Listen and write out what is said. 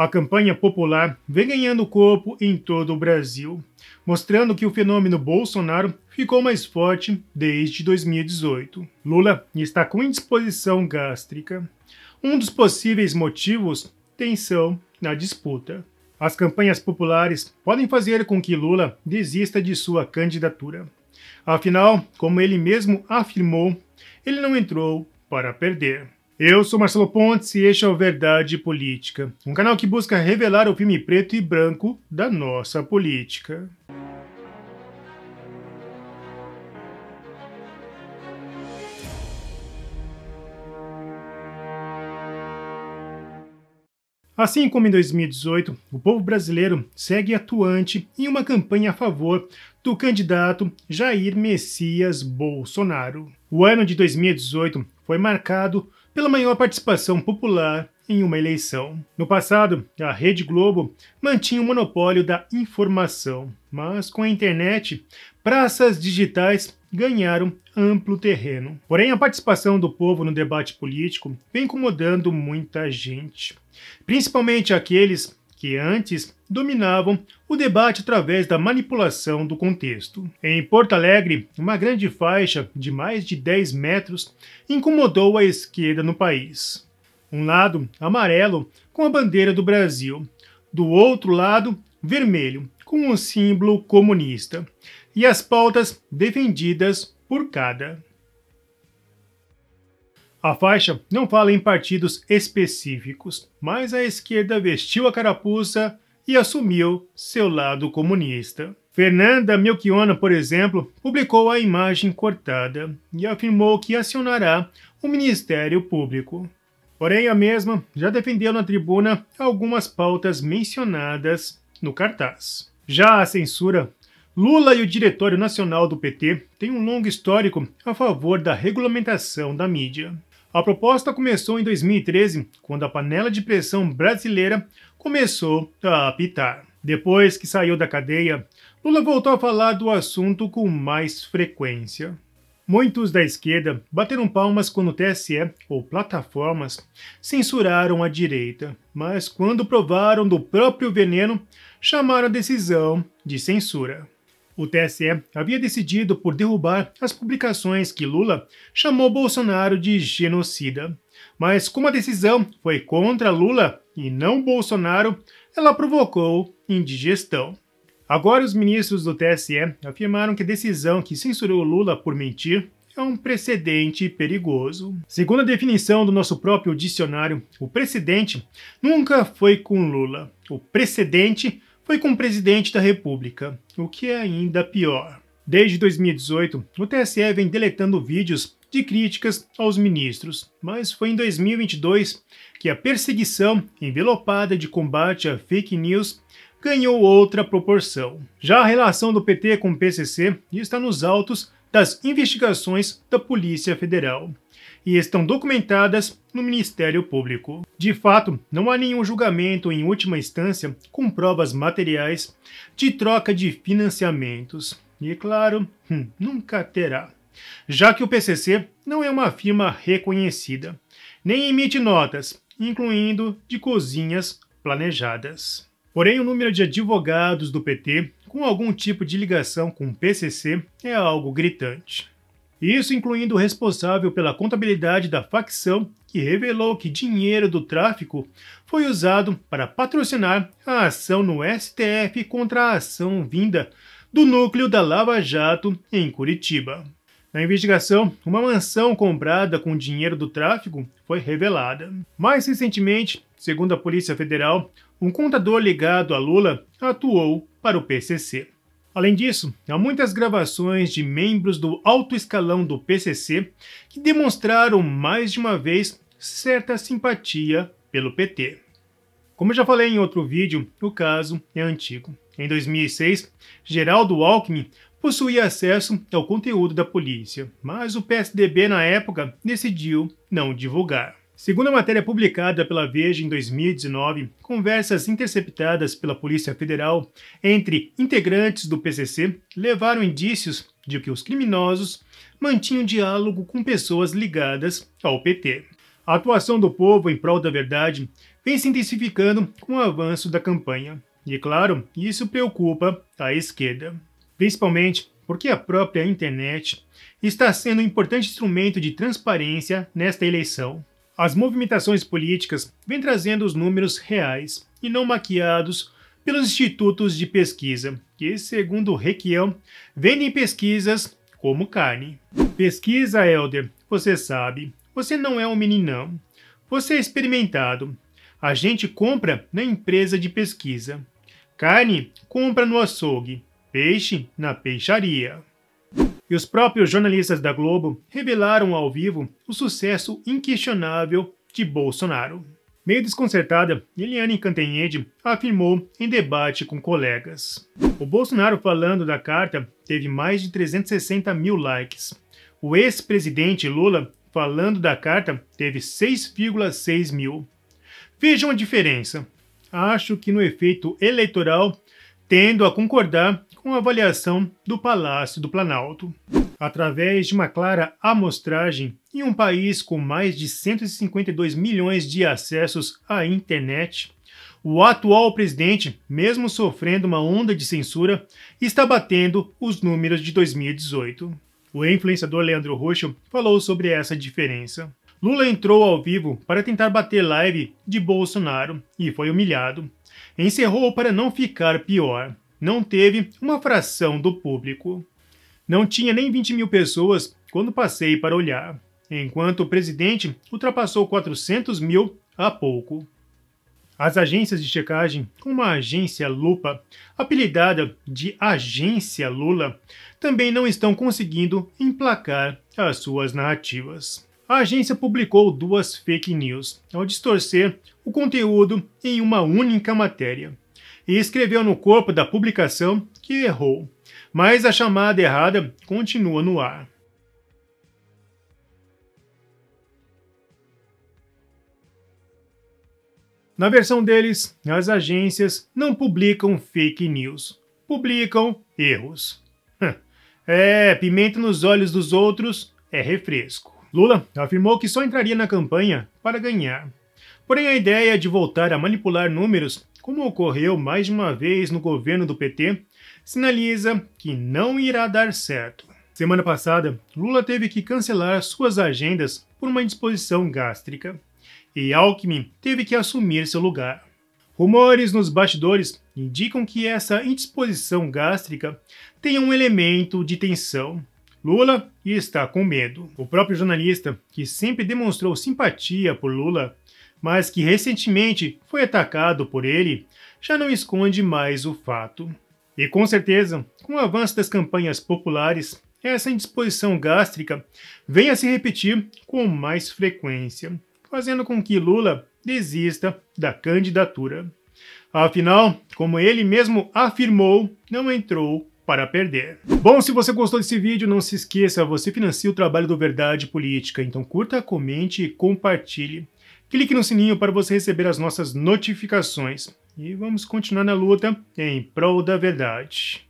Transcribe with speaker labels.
Speaker 1: A campanha popular vem ganhando corpo em todo o Brasil, mostrando que o fenômeno Bolsonaro ficou mais forte desde 2018. Lula está com indisposição gástrica. Um dos possíveis motivos, tensão na disputa. As campanhas populares podem fazer com que Lula desista de sua candidatura. Afinal, como ele mesmo afirmou, ele não entrou para perder. Eu sou Marcelo Pontes e este é o Verdade Política, um canal que busca revelar o filme preto e branco da nossa política. Assim como em 2018, o povo brasileiro segue atuante em uma campanha a favor do candidato Jair Messias Bolsonaro. O ano de 2018 foi marcado pela maior participação popular em uma eleição. No passado, a Rede Globo mantinha o monopólio da informação, mas com a internet, praças digitais ganharam amplo terreno. Porém, a participação do povo no debate político vem incomodando muita gente, principalmente aqueles que antes dominavam o debate através da manipulação do contexto. Em Porto Alegre, uma grande faixa de mais de 10 metros incomodou a esquerda no país. Um lado, amarelo, com a bandeira do Brasil, do outro lado, vermelho, com o símbolo comunista, e as pautas defendidas por cada. A faixa não fala em partidos específicos, mas a esquerda vestiu a carapuça e assumiu seu lado comunista. Fernanda Melchiona, por exemplo, publicou a imagem cortada e afirmou que acionará o Ministério Público. Porém, a mesma já defendeu na tribuna algumas pautas mencionadas no cartaz. Já a censura, Lula e o Diretório Nacional do PT têm um longo histórico a favor da regulamentação da mídia. A proposta começou em 2013, quando a panela de pressão brasileira começou a apitar. Depois que saiu da cadeia, Lula voltou a falar do assunto com mais frequência. Muitos da esquerda bateram palmas quando o TSE, ou plataformas, censuraram a direita, mas quando provaram do próprio veneno, chamaram a decisão de censura o TSE havia decidido por derrubar as publicações que Lula chamou Bolsonaro de genocida. Mas como a decisão foi contra Lula e não Bolsonaro, ela provocou indigestão. Agora, os ministros do TSE afirmaram que a decisão que censurou Lula por mentir é um precedente perigoso. Segundo a definição do nosso próprio dicionário, o precedente nunca foi com Lula. O precedente foi com o presidente da República, o que é ainda pior. Desde 2018, o TSE vem deletando vídeos de críticas aos ministros, mas foi em 2022 que a perseguição envelopada de combate a fake news ganhou outra proporção. Já a relação do PT com o PCC está nos autos das investigações da Polícia Federal e estão documentadas no Ministério Público. De fato, não há nenhum julgamento em última instância com provas materiais de troca de financiamentos. E claro, hum, nunca terá, já que o PCC não é uma firma reconhecida, nem emite notas, incluindo de cozinhas planejadas. Porém, o número de advogados do PT com algum tipo de ligação com o PCC é algo gritante. Isso incluindo o responsável pela contabilidade da facção, que revelou que dinheiro do tráfico foi usado para patrocinar a ação no STF contra a ação vinda do núcleo da Lava Jato em Curitiba. Na investigação, uma mansão comprada com dinheiro do tráfico foi revelada. Mais recentemente, segundo a Polícia Federal, um contador ligado a Lula atuou para o PCC. Além disso, há muitas gravações de membros do alto escalão do PCC que demonstraram mais de uma vez certa simpatia pelo PT. Como eu já falei em outro vídeo, o caso é antigo. Em 2006, Geraldo Alckmin possuía acesso ao conteúdo da polícia, mas o PSDB na época decidiu não divulgar. Segundo a matéria publicada pela Veja em 2019, conversas interceptadas pela Polícia Federal entre integrantes do PCC levaram indícios de que os criminosos mantinham diálogo com pessoas ligadas ao PT. A atuação do povo em prol da verdade vem se intensificando com o avanço da campanha. E claro, isso preocupa a esquerda principalmente porque a própria internet está sendo um importante instrumento de transparência nesta eleição. As movimentações políticas vêm trazendo os números reais e não maquiados pelos institutos de pesquisa, que, segundo Requião, vendem pesquisas como carne. Pesquisa, Elder, você sabe, você não é um meninão. Você é experimentado. A gente compra na empresa de pesquisa. Carne compra no açougue. Peixe na peixaria. E os próprios jornalistas da Globo revelaram ao vivo o sucesso inquestionável de Bolsonaro. Meio desconcertada, Eliane Cantanhede afirmou em debate com colegas. O Bolsonaro falando da carta teve mais de 360 mil likes. O ex-presidente Lula falando da carta teve 6,6 mil. Vejam a diferença. Acho que no efeito eleitoral, tendo a concordar com avaliação do Palácio do Planalto. Através de uma clara amostragem, em um país com mais de 152 milhões de acessos à internet, o atual presidente, mesmo sofrendo uma onda de censura, está batendo os números de 2018. O influenciador Leandro Roxo falou sobre essa diferença. Lula entrou ao vivo para tentar bater live de Bolsonaro e foi humilhado. Encerrou para não ficar pior não teve uma fração do público. Não tinha nem 20 mil pessoas quando passei para olhar, enquanto o presidente ultrapassou 400 mil há pouco. As agências de checagem, uma agência lupa, apelidada de Agência Lula, também não estão conseguindo emplacar as suas narrativas. A agência publicou duas fake news ao distorcer o conteúdo em uma única matéria, e escreveu no corpo da publicação que errou, mas a chamada errada continua no ar. Na versão deles, as agências não publicam fake news, publicam erros. Hum. É, pimenta nos olhos dos outros é refresco. Lula afirmou que só entraria na campanha para ganhar. Porém, a ideia de voltar a manipular números como ocorreu mais de uma vez no governo do PT, sinaliza que não irá dar certo. Semana passada, Lula teve que cancelar suas agendas por uma indisposição gástrica e Alckmin teve que assumir seu lugar. Rumores nos bastidores indicam que essa indisposição gástrica tem um elemento de tensão. Lula está com medo. O próprio jornalista, que sempre demonstrou simpatia por Lula, mas que recentemente foi atacado por ele, já não esconde mais o fato. E com certeza, com o avanço das campanhas populares, essa indisposição gástrica vem a se repetir com mais frequência, fazendo com que Lula desista da candidatura. Afinal, como ele mesmo afirmou, não entrou para perder. Bom, se você gostou desse vídeo, não se esqueça, você financia o trabalho do Verdade Política, então curta, comente e compartilhe. Clique no sininho para você receber as nossas notificações. E vamos continuar na luta em prol da verdade.